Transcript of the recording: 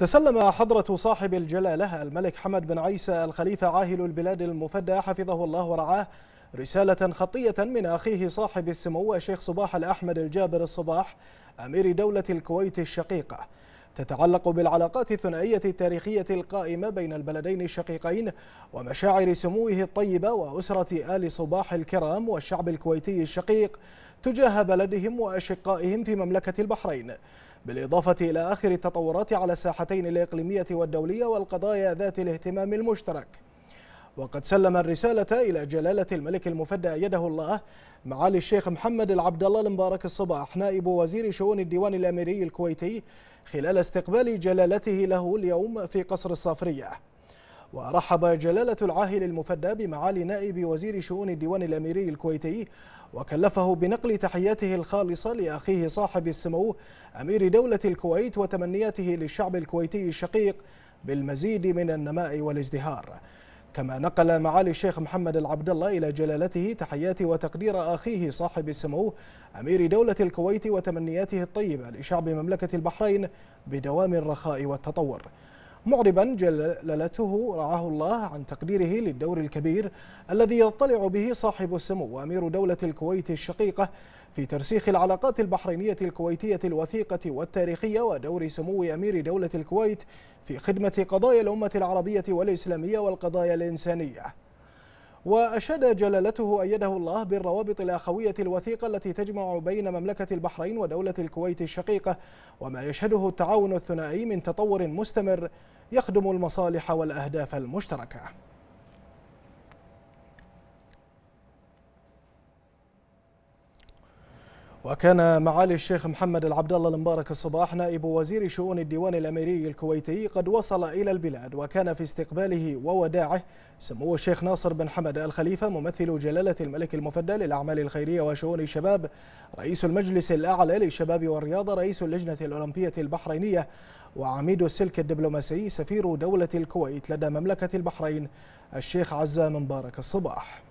تسلم حضرة صاحب الجلالة الملك حمد بن عيسى الخليفة عاهل البلاد المفدى حفظه الله ورعاه رسالة خطية من أخيه صاحب السمو الشيخ صباح الأحمد الجابر الصباح أمير دولة الكويت الشقيقة تتعلق بالعلاقات الثنائية التاريخية القائمة بين البلدين الشقيقين ومشاعر سموه الطيبة وأسرة آل صباح الكرام والشعب الكويتي الشقيق تجاه بلدهم وأشقائهم في مملكة البحرين بالإضافة إلى آخر التطورات على الساحتين الإقليمية والدولية والقضايا ذات الاهتمام المشترك وقد سلم الرسالة إلى جلالة الملك المفدى أيده الله معالي الشيخ محمد العبد الله المبارك الصباح نائب وزير شؤون الديوان الأميري الكويتي خلال استقبال جلالته له اليوم في قصر الصافرية ورحب جلالة العاهل المفدى بمعالي نائب وزير شؤون الديوان الأميري الكويتي وكلفه بنقل تحياته الخالصة لأخيه صاحب السمو أمير دولة الكويت وتمنياته للشعب الكويتي الشقيق بالمزيد من النماء والازدهار كما نقل معالي الشيخ محمد العبد الله إلى جلالته تحيات وتقدير أخيه صاحب السمو أمير دولة الكويت وتمنياته الطيبة لشعب مملكة البحرين بدوام الرخاء والتطور معربا جلالته رعاه الله عن تقديره للدور الكبير الذي يطلع به صاحب السمو وأمير دولة الكويت الشقيقة في ترسيخ العلاقات البحرينية الكويتية الوثيقة والتاريخية ودور سمو أمير دولة الكويت في خدمة قضايا الأمة العربية والإسلامية والقضايا الإنسانية وأشاد جلالته أيده الله بالروابط الأخوية الوثيقة التي تجمع بين مملكة البحرين ودولة الكويت الشقيقة وما يشهده التعاون الثنائي من تطور مستمر يخدم المصالح والأهداف المشتركة وكان معالي الشيخ محمد العبد الله المبارك الصباح نائب وزير شؤون الديوان الاميري الكويتي قد وصل الى البلاد وكان في استقباله ووداعه سمو الشيخ ناصر بن حمد الخليفه ممثل جلاله الملك المفدى للاعمال الخيريه وشؤون الشباب رئيس المجلس الاعلى للشباب والرياضه رئيس اللجنه الاولمبيه البحرينيه وعميد السلك الدبلوماسي سفير دوله الكويت لدى مملكه البحرين الشيخ عزام مبارك الصباح